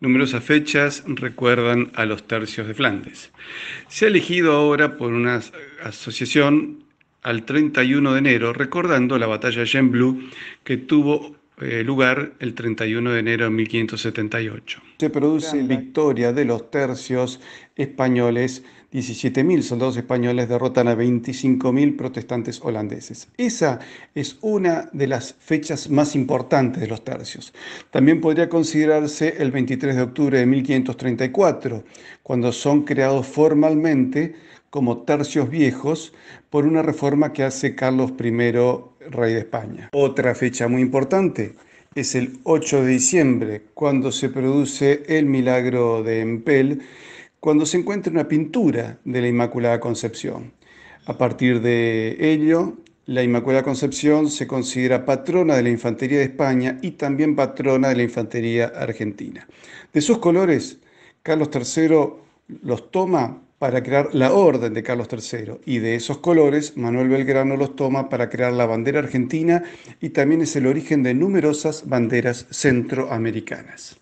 Numerosas fechas recuerdan a los tercios de Flandes. Se ha elegido ahora por una asociación al 31 de enero, recordando la batalla de blue que tuvo eh, lugar el 31 de enero de 1578. Se produce victoria de los tercios españoles 17.000 soldados españoles derrotan a 25.000 protestantes holandeses. Esa es una de las fechas más importantes de los tercios. También podría considerarse el 23 de octubre de 1534, cuando son creados formalmente como tercios viejos por una reforma que hace Carlos I, rey de España. Otra fecha muy importante es el 8 de diciembre, cuando se produce el milagro de Empel cuando se encuentra una pintura de la Inmaculada Concepción. A partir de ello, la Inmaculada Concepción se considera patrona de la Infantería de España y también patrona de la Infantería Argentina. De sus colores, Carlos III los toma para crear la Orden de Carlos III y de esos colores Manuel Belgrano los toma para crear la bandera argentina y también es el origen de numerosas banderas centroamericanas.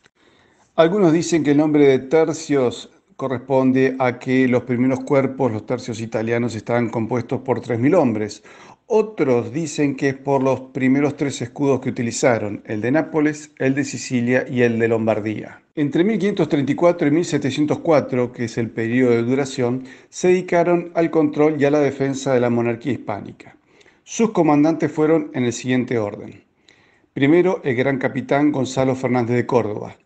Algunos dicen que el nombre de tercios corresponde a que los primeros cuerpos, los tercios italianos, estaban compuestos por 3.000 hombres. Otros dicen que es por los primeros tres escudos que utilizaron, el de Nápoles, el de Sicilia y el de Lombardía. Entre 1534 y 1704, que es el periodo de duración, se dedicaron al control y a la defensa de la monarquía hispánica. Sus comandantes fueron en el siguiente orden. Primero, el gran capitán Gonzalo Fernández de Córdoba,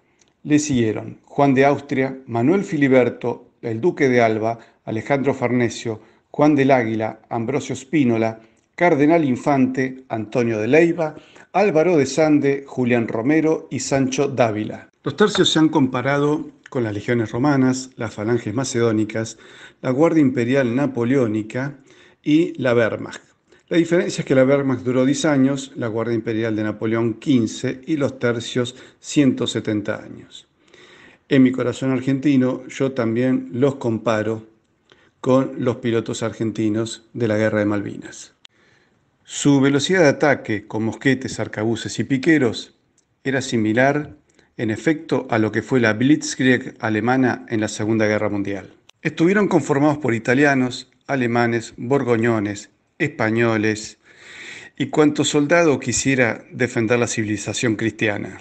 le siguieron Juan de Austria, Manuel Filiberto, el Duque de Alba, Alejandro Farnesio, Juan del Águila, Ambrosio Spínola, Cardenal Infante, Antonio de Leiva, Álvaro de Sande, Julián Romero y Sancho Dávila. Los tercios se han comparado con las legiones romanas, las falanges macedónicas, la Guardia Imperial Napoleónica y la Wehrmacht. La diferencia es que la Wehrmacht duró 10 años, la Guardia Imperial de Napoleón 15 y los tercios 170 años. En mi corazón argentino yo también los comparo con los pilotos argentinos de la Guerra de Malvinas. Su velocidad de ataque con mosquetes, arcabuces y piqueros era similar, en efecto, a lo que fue la Blitzkrieg alemana en la Segunda Guerra Mundial. Estuvieron conformados por italianos, alemanes, borgoñones, españoles y cuánto soldado quisiera defender la civilización cristiana.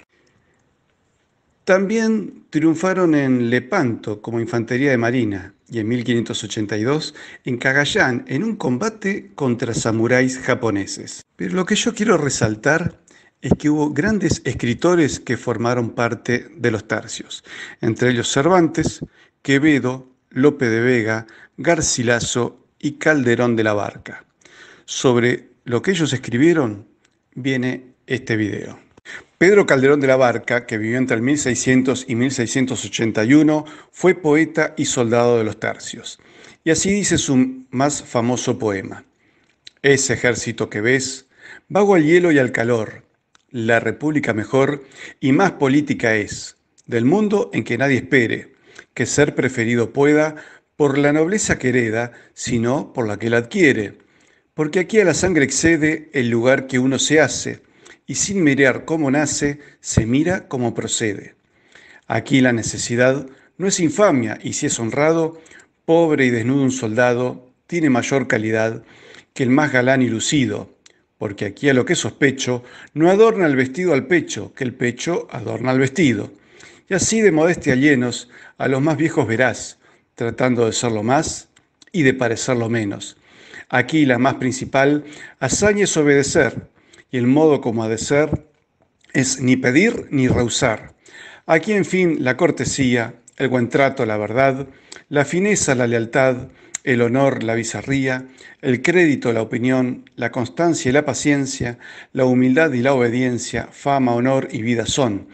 También triunfaron en Lepanto como infantería de marina y en 1582 en Cagayán en un combate contra samuráis japoneses. Pero lo que yo quiero resaltar es que hubo grandes escritores que formaron parte de los tercios, entre ellos Cervantes, Quevedo, Lope de Vega, Garcilaso y Calderón de la Barca sobre lo que ellos escribieron, viene este video. Pedro Calderón de la Barca, que vivió entre el 1600 y 1681, fue poeta y soldado de los tercios. Y así dice su más famoso poema. Ese ejército que ves, vago al hielo y al calor, la república mejor y más política es, del mundo en que nadie espere, que ser preferido pueda por la nobleza que hereda, sino por la que la adquiere porque aquí a la sangre excede el lugar que uno se hace, y sin mirar cómo nace, se mira cómo procede. Aquí la necesidad no es infamia, y si es honrado, pobre y desnudo un soldado, tiene mayor calidad que el más galán y lucido, porque aquí a lo que sospecho, no adorna el vestido al pecho, que el pecho adorna al vestido. Y así de modestia llenos, a los más viejos verás, tratando de ser lo más y de parecer lo menos Aquí la más principal hazaña es obedecer, y el modo como ha de ser es ni pedir ni rehusar. Aquí, en fin, la cortesía, el buen trato, la verdad, la fineza, la lealtad, el honor, la bizarría, el crédito, la opinión, la constancia y la paciencia, la humildad y la obediencia, fama, honor y vida son.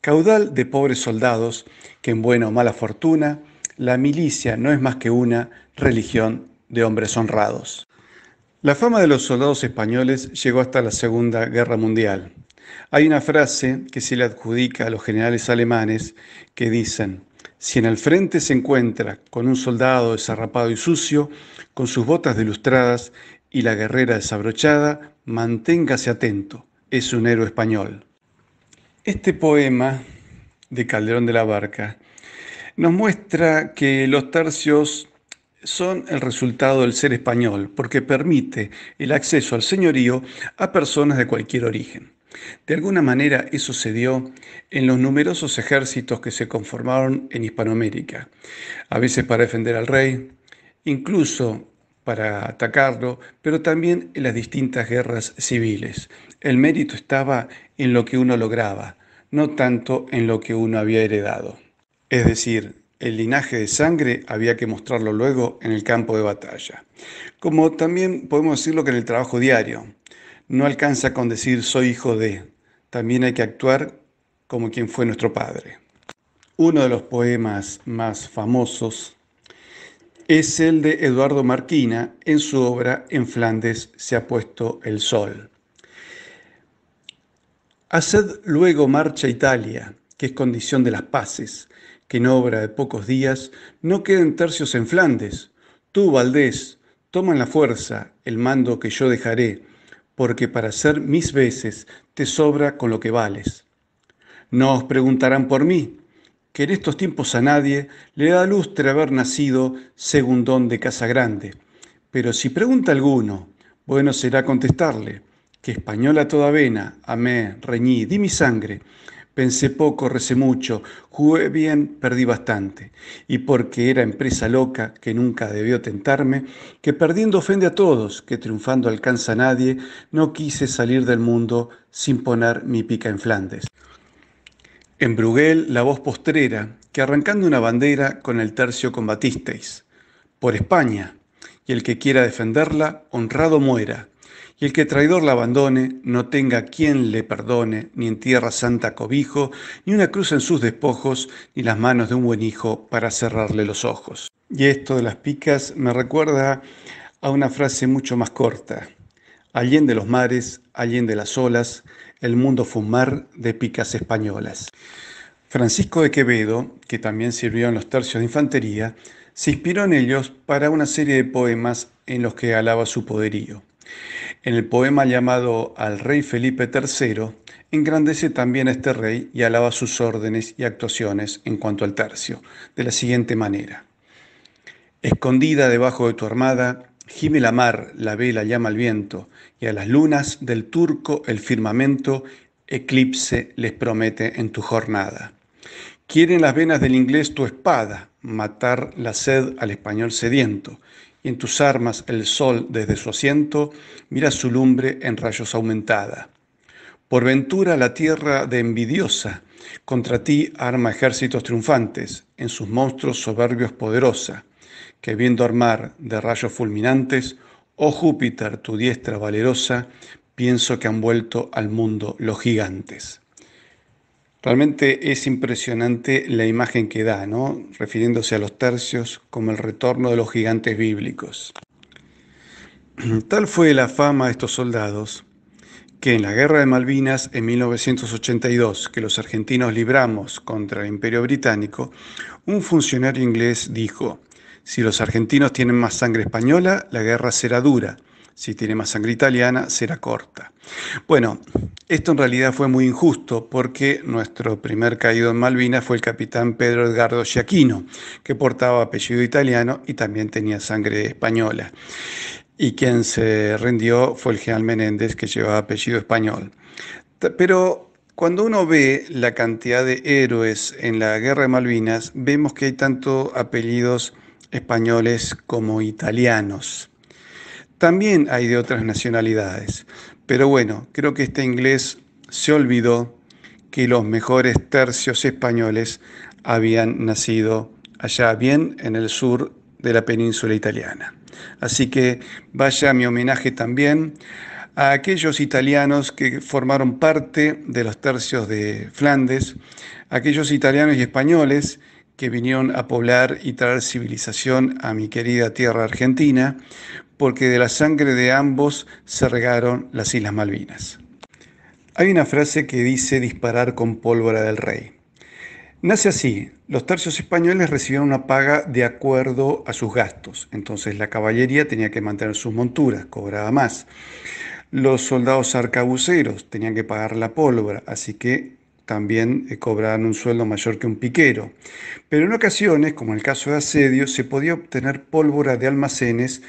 Caudal de pobres soldados que en buena o mala fortuna, la milicia no es más que una religión de hombres honrados. La fama de los soldados españoles llegó hasta la Segunda Guerra Mundial. Hay una frase que se le adjudica a los generales alemanes que dicen, si en el frente se encuentra con un soldado desarrapado y sucio, con sus botas delustradas y la guerrera desabrochada, manténgase atento, es un héroe español. Este poema de Calderón de la Barca nos muestra que los tercios son el resultado del ser español, porque permite el acceso al señorío a personas de cualquier origen. De alguna manera eso se dio en los numerosos ejércitos que se conformaron en Hispanoamérica, a veces para defender al rey, incluso para atacarlo, pero también en las distintas guerras civiles. El mérito estaba en lo que uno lograba, no tanto en lo que uno había heredado. Es decir, el linaje de sangre había que mostrarlo luego en el campo de batalla. Como también podemos decirlo que en el trabajo diario, no alcanza con decir soy hijo de, también hay que actuar como quien fue nuestro padre. Uno de los poemas más famosos es el de Eduardo Marquina en su obra En Flandes se ha puesto el sol. Haced luego marcha Italia, que es condición de las paces, que en obra de pocos días no queden tercios en Flandes. Tú, Valdés, toma la fuerza, el mando que yo dejaré, porque para hacer mis veces te sobra con lo que vales. No os preguntarán por mí, que en estos tiempos a nadie le da lustre haber nacido segundón de casa grande. Pero si pregunta alguno, bueno será contestarle, que española toda vena, amé, reñí, di mi sangre, Pensé poco, recé mucho, jugué bien, perdí bastante. Y porque era empresa loca que nunca debió tentarme, que perdiendo ofende a todos, que triunfando alcanza a nadie, no quise salir del mundo sin poner mi pica en Flandes. En Bruguel, la voz postrera, que arrancando una bandera con el tercio combatisteis. Por España, y el que quiera defenderla, honrado muera, y el que traidor la abandone, no tenga quien le perdone, ni en tierra santa cobijo, ni una cruz en sus despojos, ni las manos de un buen hijo para cerrarle los ojos. Y esto de las picas me recuerda a una frase mucho más corta. de los mares, de las olas, el mundo fumar de picas españolas. Francisco de Quevedo, que también sirvió en los tercios de infantería, se inspiró en ellos para una serie de poemas en los que alaba su poderío. En el poema llamado Al Rey Felipe III, engrandece también a este rey y alaba sus órdenes y actuaciones en cuanto al tercio, de la siguiente manera. Escondida debajo de tu armada, gime la mar, la vela llama al viento, y a las lunas del turco el firmamento eclipse les promete en tu jornada. Quieren las venas del inglés tu espada, matar la sed al español sediento, y en tus armas el sol desde su asiento, mira su lumbre en rayos aumentada. Por ventura la tierra de envidiosa, contra ti arma ejércitos triunfantes, en sus monstruos soberbios poderosa, que viendo armar de rayos fulminantes, oh Júpiter, tu diestra valerosa, pienso que han vuelto al mundo los gigantes. Realmente es impresionante la imagen que da, ¿no? refiriéndose a los tercios como el retorno de los gigantes bíblicos. Tal fue la fama de estos soldados que en la Guerra de Malvinas en 1982, que los argentinos libramos contra el Imperio Británico, un funcionario inglés dijo, si los argentinos tienen más sangre española, la guerra será dura, si tiene más sangre italiana, será corta. Bueno, esto en realidad fue muy injusto porque nuestro primer caído en Malvinas fue el capitán Pedro Edgardo Giaquino, que portaba apellido italiano y también tenía sangre española. Y quien se rindió fue el general Menéndez, que llevaba apellido español. Pero cuando uno ve la cantidad de héroes en la guerra de Malvinas, vemos que hay tanto apellidos españoles como italianos también hay de otras nacionalidades. Pero bueno, creo que este inglés se olvidó que los mejores tercios españoles habían nacido allá bien en el sur de la península italiana. Así que vaya mi homenaje también a aquellos italianos que formaron parte de los tercios de Flandes, aquellos italianos y españoles que vinieron a poblar y traer civilización a mi querida tierra argentina, porque de la sangre de ambos se regaron las Islas Malvinas. Hay una frase que dice disparar con pólvora del rey. Nace así, los tercios españoles recibieron una paga de acuerdo a sus gastos, entonces la caballería tenía que mantener sus monturas, cobraba más. Los soldados arcabuceros tenían que pagar la pólvora, así que también eh, cobraban un sueldo mayor que un piquero. Pero en ocasiones, como en el caso de asedio, se podía obtener pólvora de almacenes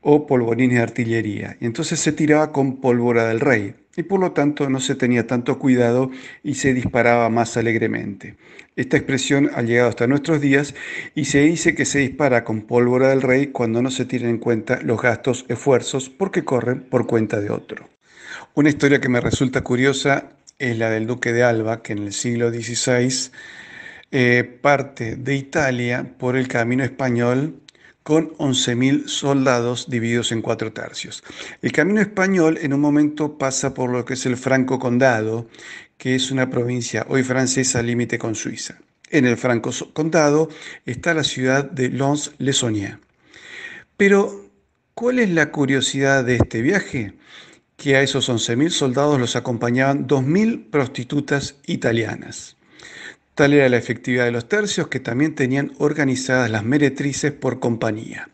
o polvorines de artillería. Y entonces se tiraba con pólvora del rey y por lo tanto no se tenía tanto cuidado y se disparaba más alegremente. Esta expresión ha llegado hasta nuestros días y se dice que se dispara con pólvora del rey cuando no se tienen en cuenta los gastos, esfuerzos, porque corren por cuenta de otro. Una historia que me resulta curiosa es la del duque de Alba, que en el siglo XVI eh, parte de Italia por el camino español con 11.000 soldados divididos en cuatro tercios. El camino español en un momento pasa por lo que es el Franco Condado, que es una provincia hoy francesa límite con Suiza. En el Franco Condado está la ciudad de Lons-le-Saunier. Pero, ¿cuál es la curiosidad de este viaje? que a esos 11.000 soldados los acompañaban 2.000 prostitutas italianas. Tal era la efectividad de los tercios que también tenían organizadas las meretrices por compañía.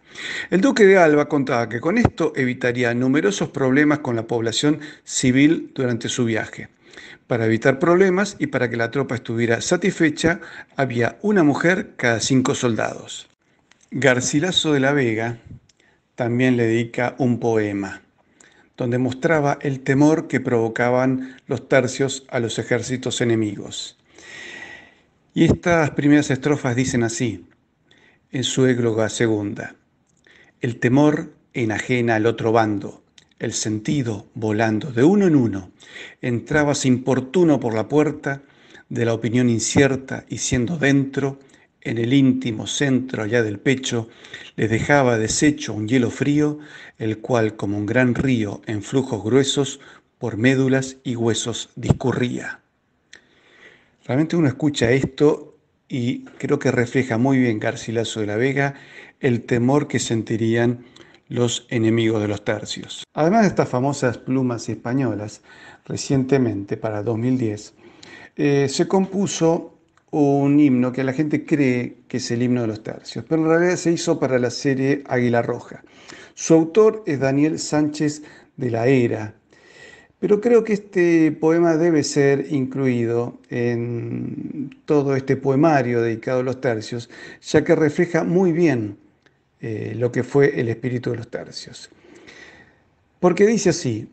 El duque de Alba contaba que con esto evitaría numerosos problemas con la población civil durante su viaje. Para evitar problemas y para que la tropa estuviera satisfecha, había una mujer cada cinco soldados. Garcilaso de la Vega también le dedica un poema donde mostraba el temor que provocaban los tercios a los ejércitos enemigos. Y estas primeras estrofas dicen así, en su égloga segunda, el temor enajena al otro bando, el sentido volando de uno en uno, entrabas importuno por la puerta de la opinión incierta y siendo dentro en el íntimo centro allá del pecho, les dejaba deshecho un hielo frío, el cual como un gran río en flujos gruesos por médulas y huesos discurría. Realmente uno escucha esto y creo que refleja muy bien Garcilaso de la Vega el temor que sentirían los enemigos de los tercios. Además de estas famosas plumas españolas, recientemente para 2010, eh, se compuso un himno que la gente cree que es el himno de los tercios, pero en realidad se hizo para la serie Águila Roja. Su autor es Daniel Sánchez de la Era, pero creo que este poema debe ser incluido en todo este poemario dedicado a los tercios, ya que refleja muy bien eh, lo que fue el espíritu de los tercios. Porque dice así,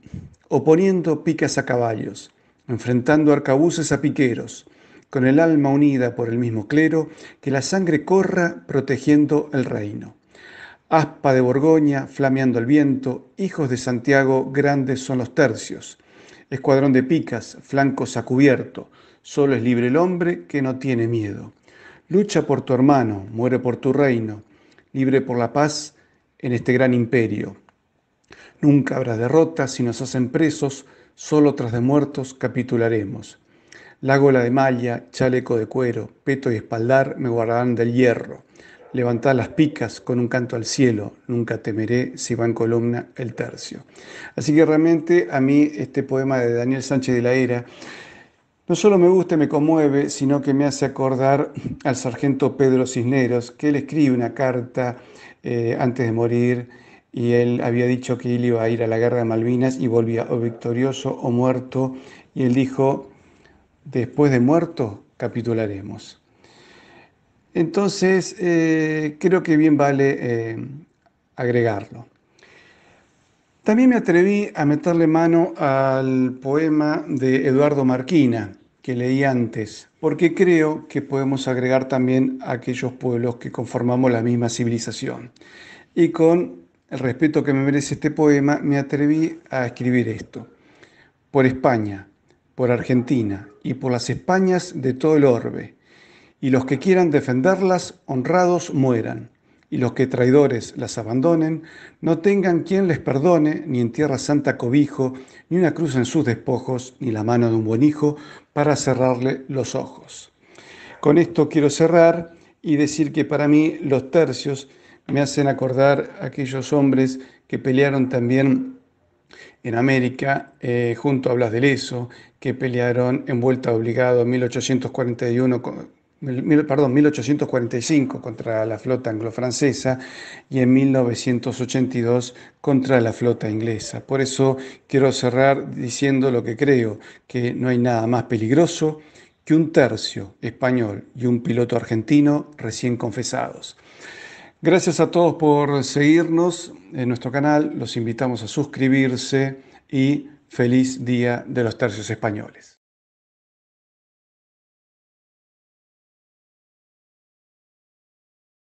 oponiendo picas a caballos, enfrentando arcabuces a piqueros, con el alma unida por el mismo clero, que la sangre corra protegiendo el reino. Aspa de Borgoña, flameando el viento, hijos de Santiago, grandes son los tercios. Escuadrón de picas, flancos a cubierto, solo es libre el hombre que no tiene miedo. Lucha por tu hermano, muere por tu reino, libre por la paz en este gran imperio. Nunca habrá derrota si nos hacen presos, solo tras de muertos capitularemos. La gola de malla, chaleco de cuero, peto y espaldar me guardarán del hierro. Levantad las picas con un canto al cielo, nunca temeré si va en columna el tercio. Así que realmente a mí este poema de Daniel Sánchez de la Era no solo me gusta y me conmueve, sino que me hace acordar al sargento Pedro Cisneros, que él escribe una carta eh, antes de morir y él había dicho que él iba a ir a la guerra de Malvinas y volvía o victorioso o muerto. Y él dijo, después de muerto capitularemos. Entonces, eh, creo que bien vale eh, agregarlo. También me atreví a meterle mano al poema de Eduardo Marquina, que leí antes, porque creo que podemos agregar también a aquellos pueblos que conformamos la misma civilización. Y con el respeto que me merece este poema, me atreví a escribir esto. Por España, por Argentina y por las Españas de todo el orbe, y los que quieran defenderlas honrados mueran, y los que traidores las abandonen, no tengan quien les perdone, ni en tierra santa cobijo, ni una cruz en sus despojos, ni la mano de un buen hijo, para cerrarle los ojos. Con esto quiero cerrar y decir que para mí los tercios me hacen acordar a aquellos hombres que pelearon también en América, eh, junto a Blas de Leso, que pelearon en vuelta obligado en 1841 perdón, 1845 contra la flota anglo-francesa y en 1982 contra la flota inglesa. Por eso quiero cerrar diciendo lo que creo, que no hay nada más peligroso que un tercio español y un piloto argentino recién confesados. Gracias a todos por seguirnos en nuestro canal, los invitamos a suscribirse y Feliz Día de los Tercios Españoles.